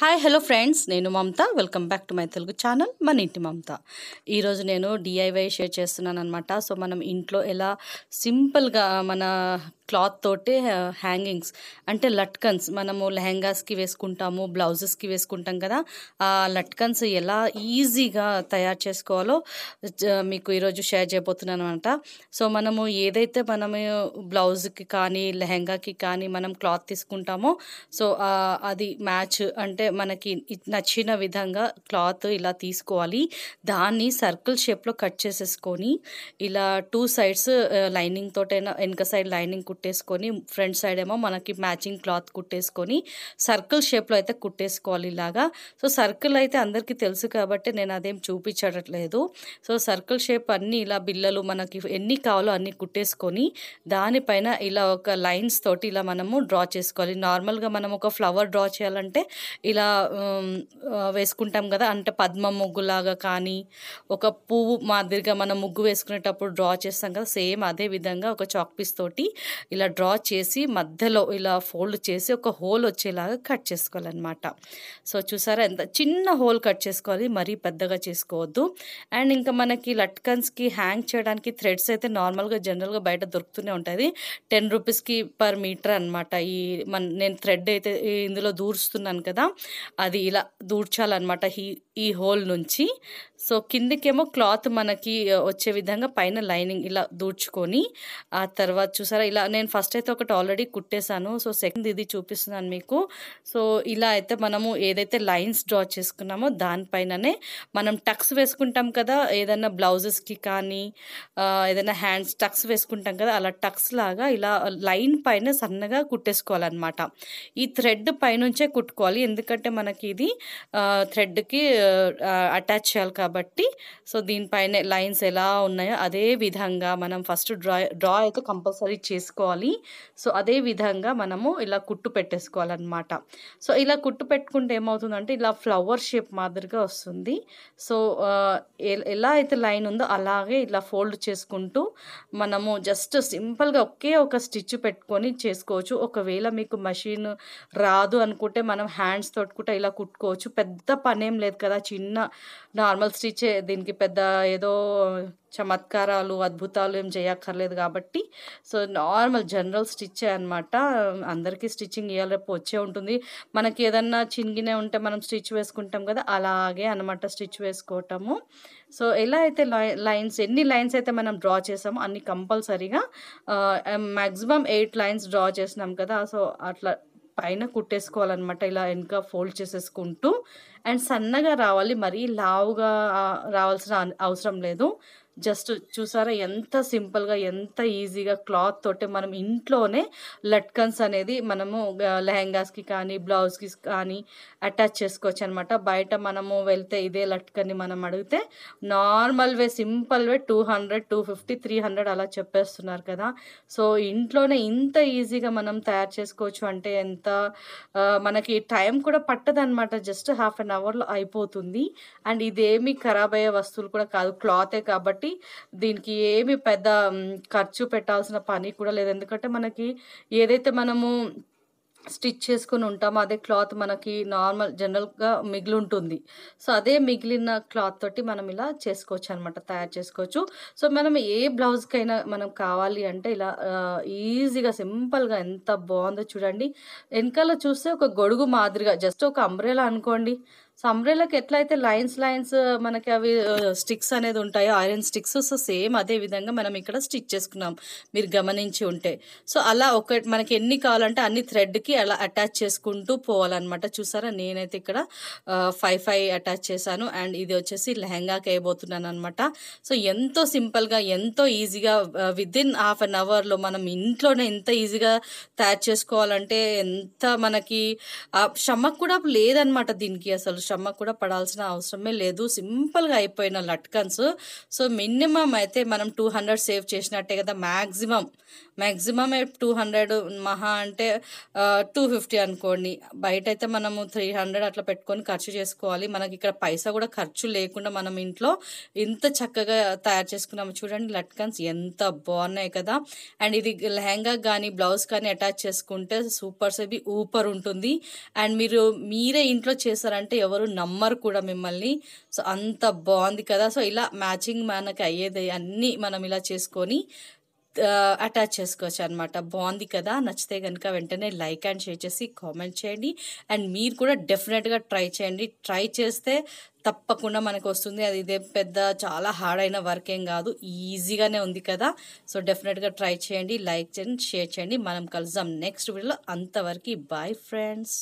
hi hello friends నేను Mamatha welcome back to my Telugu channel మన ఇంటి మమత ఈరోజు నేను డిఐవై షేర్ చేస్తున్నాను అనమాట సో మనం ఇంట్లో ఎలా సింపుల్గా మన క్లాత్ తోటే హ్యాంగింగ్స్ అంటే లట్కన్స్ మనము లెహెంగాస్కి వేసుకుంటాము బ్లౌజెస్కి వేసుకుంటాం కదా ఆ లట్కన్స్ ఎలా ఈజీగా తయారు చేసుకోవాలో మీకు ఈరోజు షేర్ చేయబోతున్నాను అనమాట సో మనము ఏదైతే మనము బ్లౌజ్కి కానీ లెహెంగాకి కానీ మనం క్లాత్ తీసుకుంటామో సో అది మ్యాచ్ అంటే మనకి నచ్చిన విధంగా క్లాత్ ఇలా తీసుకోవాలి దాన్ని సర్కిల్ షేప్లో కట్ చేసేసుకొని ఇలా టూ సైడ్స్ లైనింగ్ తోటైనా వెనక సైడ్ లైనింగ్ కుట్టేసుకొని ఫ్రంట్ సైడ్ ఏమో మనకి మ్యాచింగ్ క్లాత్ కుట్టేసుకొని సర్కిల్ షేప్లో అయితే కుట్టేసుకోవాలి ఇలాగా సో సర్కిల్ అయితే అందరికీ తెలుసు కాబట్టి నేను అదేం చూపించడట్లేదు సో సర్కిల్ షేప్ అన్నీ ఇలా బిల్లలు మనకి ఎన్ని కావాలో అన్ని కుట్టేసుకొని దానిపైన ఇలా ఒక లైన్స్ తోటి ఇలా మనము డ్రా చేసుకోవాలి నార్మల్గా మనం ఒక ఫ్లవర్ డ్రా చేయాలంటే ఇలా వేసుకుంటాం కదా అంటే పద్మ ముగ్గులాగా కానీ ఒక పువ్వు మాదిరిగా మనం ముగ్గు వేసుకునేటప్పుడు డ్రా చేస్తాం కదా సేమ్ అదే విధంగా ఒక చాక్ పీస్ తోటి ఇలా డ్రా చేసి మధ్యలో ఇలా ఫోల్డ్ చేసి ఒక హోల్ వచ్చేలాగా కట్ చేసుకోవాలన్నమాట సో చూసారా ఎంత చిన్న హోల్ కట్ చేసుకోవాలి మరీ పెద్దగా చేసుకోవద్దు అండ్ ఇంకా మనకి లట్కన్స్కి హ్యాంగ్ చేయడానికి థ్రెడ్స్ అయితే నార్మల్గా జనరల్గా బయట దొరుకుతూనే ఉంటుంది టెన్ రూపీస్కి పర్ మీటర్ అనమాట ఈ మన నేను థ్రెడ్ అయితే ఇందులో దూరుస్తున్నాను కదా అది ఇలా దూర్చాలన్నమాట ఈ ఈ హోల్ నుంచి సో కిందకేమో క్లాత్ మనకి వచ్చే విధంగా పైన లైనింగ్ ఇలా దూర్చుకొని ఆ తర్వాత చూసారా ఇలా నేను ఫస్ట్ అయితే ఒకటి ఆల్రెడీ కుట్టేశాను సో సెకండ్ ఇది చూపిస్తున్నాను మీకు సో ఇలా అయితే మనము ఏదైతే లైన్స్ డ్రా చేసుకున్నామో దానిపైననే మనం టక్స్ వేసుకుంటాం కదా ఏదైనా బ్లౌజెస్కి కానీ ఏదైనా హ్యాండ్స్ టక్స్ వేసుకుంటాం కదా అలా టక్స్ లాగా ఇలా లైన్ పైన సన్నగా కుట్టేసుకోవాలన్నమాట ఈ థ్రెడ్ పైనుంచే కుట్టుకోవాలి ఎందుకంటే మనకి ఇది థ్రెడ్కి అటాచ్ చేయాలి కాబట్టి సో దీనిపైన లైన్స్ ఎలా ఉన్నాయో అదే విధంగా మనం ఫస్ట్ డ్రా డ్రా అయితే కంపల్సరీ చేసుకోవాలి పెట్టేసుకోవాలి సో అదే విధంగా మనము ఇలా కుట్టు పెట్టేసుకోవాలన్నమాట సో ఇలా కుట్టు పెట్టుకుంటే ఏమవుతుందంటే ఇలా ఫ్లవర్ షేప్ మాదిరిగా వస్తుంది సో ఎలా అయితే లైన్ ఉందో అలాగే ఇలా ఫోల్డ్ చేసుకుంటూ మనము జస్ట్ సింపుల్గా ఒకే ఒక స్టిచ్ పెట్టుకొని చేసుకోవచ్చు ఒకవేళ మీకు మషిన్ రాదు అనుకుంటే మనం హ్యాండ్స్ తొట్టుకుంటే ఇలా కుట్టుకోవచ్చు పెద్ద పనేం లేదు కదా చిన్న నార్మల్ స్టిచ్ దీనికి పెద్ద ఏదో చమత్కారాలు అద్భుతాలు ఏం చేయక్కర్లేదు కాబట్టి సో నార్మల్ మళ్ళీ జనరల్ స్టిచ్చే అనమాట అందరికీ స్టిచ్చింగ్ ఇవ్వలేపు వచ్చే ఉంటుంది మనకి ఏదన్నా చినిగినే ఉంటే మనం స్టిచ్ వేసుకుంటాం కదా అలాగే అనమాట స్టిచ్ వేసుకోవటము సో ఎలా అయితే లైన్స్ ఎన్ని లైన్స్ అయితే మనం డ్రా చేసామో అన్ని కంపల్సరీగా మ్యాక్సిమం ఎయిట్ లైన్స్ డ్రా చేసినాం కదా సో అట్లా పైన కుట్టేసుకోవాలన్నమాట ఇలా వెనుక ఫోల్డ్ చేసేసుకుంటూ అండ్ సన్నగా రావాలి మరీ లావుగా రావాల్సిన అవసరం లేదు జస్ట్ చూసారా ఎంత సింపుల్గా ఎంత ఈజీగా క్లాత్ తోటి మనం ఇంట్లోనే లట్కన్స్ అనేది మనము లెహెంగాస్కి కానీ బ్లౌజ్కి కానీ అటాచ్ చేసుకోవచ్చు అనమాట బయట మనము వెళ్తే ఇదే లట్కన్ని మనం అడిగితే normal way simple way two hundred two fifty three hundred అలా చెప్పేస్తున్నారు కదా సో ఇంట్లోనే ఇంత ఈజీగా మనం తయారు చేసుకోవచ్చు అంటే ఎంత మనకి టైం కూడా పట్టదనమాట జస్ట్ హాఫ్ అన్ అవర్లో అయిపోతుంది అండ్ ఇదేమి ఖరాబ్ అయ్యే వస్తువులు కూడా కాదు క్లాతే కాబట్టి దీనికి ఏమి పెద్ద ఖర్చు పెట్టాల్సిన పని కూడా లేదు ఎందుకంటే మనకి ఏదైతే మనము స్టిచ్ చేసుకుని ఉంటాము అదే క్లాత్ మనకి నార్మల్ జనరల్గా మిగిలి ఉంటుంది సో అదే మిగిలిన క్లాత్ తోటి మనం ఇలా చేసుకోవచ్చు అనమాట తయారు చేసుకోవచ్చు సో మనం ఏ బ్లౌజ్కైనా మనం కావాలి అంటే ఇలా ఈజీగా సింపుల్గా ఎంత బాగుందో చూడండి వెనకాల చూస్తే ఒక గొడుగు మాదిరిగా జస్ట్ ఒక అంబ్రెలా అనుకోండి సో ఎట్లయితే లైన్స్ లైన్స్ మనకి అవి స్టిక్స్ అనేది ఉంటాయో ఐరన్ స్టిక్స్ సో సేమ్ అదే విధంగా మనం ఇక్కడ స్టిచ్ చేసుకున్నాం మీరు గమనించి ఉంటే సో అలా ఒక మనకి ఎన్ని కావాలంటే అన్ని థ్రెడ్కి అలా అటాచ్ చేసుకుంటూ పోవాలన్నమాట చూసారా నేనైతే ఇక్కడ ఫైవ్ ఫైవ్ అటాచ్ చేశాను అండ్ ఇది వచ్చేసి లెహంగాకి అయిపోతున్నాను అనమాట సో ఎంతో సింపుల్గా ఎంతో ఈజీగా విదిన్ హాఫ్ అన్ అవర్లో మనం ఇంట్లోనే ఎంత ఈజీగా తయారు చేసుకోవాలంటే ఎంత మనకి శ్రమ కూడా లేదనమాట దీనికి అసలు శ్రమ కూడా పడాల్సిన అవసరమే లేదు సింపుల్గా అయిపోయిన లట్కన్స్ సో మినిమం అయితే మనం టూ హండ్రెడ్ సేవ్ చేసినట్టే కదా మ్యాక్సిమం మ్యాక్సిమం టూ హండ్రెడ్ మహా అంటే టూ ఫిఫ్టీ అనుకోండి బయట అయితే మనము త్రీ హండ్రెడ్ అట్లా పెట్టుకొని ఖర్చు చేసుకోవాలి మనకి ఇక్కడ పైసా కూడా ఖర్చు లేకుండా మనం ఇంట్లో ఇంత చక్కగా తయారు చేసుకున్నాము చూడండి లట్కన్స్ ఎంత బాగున్నాయి కదా అండ్ ఇది లెహంగా కానీ బ్లౌజ్ కానీ అటాచ్ చేసుకుంటే సూపర్ సేపీ ఊపర్ ఉంటుంది అండ్ మీరు మీరే ఇంట్లో చేశారంటే ఎవరు ఎవరు నమ్మరు కూడా మిమ్మల్ని సో అంత బాగుంది కదా సో ఇలా మ్యాచింగ్ మనకు అయ్యేది అన్నీ మనం ఇలా చేసుకొని అటాచ్ చేసుకోవచ్చు అనమాట బాగుంది కదా నచ్చితే కనుక వెంటనే లైక్ అండ్ షేర్ చేసి కామెంట్ చేయండి అండ్ మీరు కూడా డెఫినెట్గా ట్రై చేయండి ట్రై చేస్తే తప్పకుండా మనకు వస్తుంది అది ఇదే పెద్ద చాలా హార్డ్ అయిన వర్క్ ఏం కాదు ఈజీగానే ఉంది కదా సో డెఫినెట్గా ట్రై చేయండి లైక్ చేయండి షేర్ చేయండి మనం కలుద్దాం నెక్స్ట్ వీడియోలో అంతవరకు బాయ్ ఫ్రెండ్స్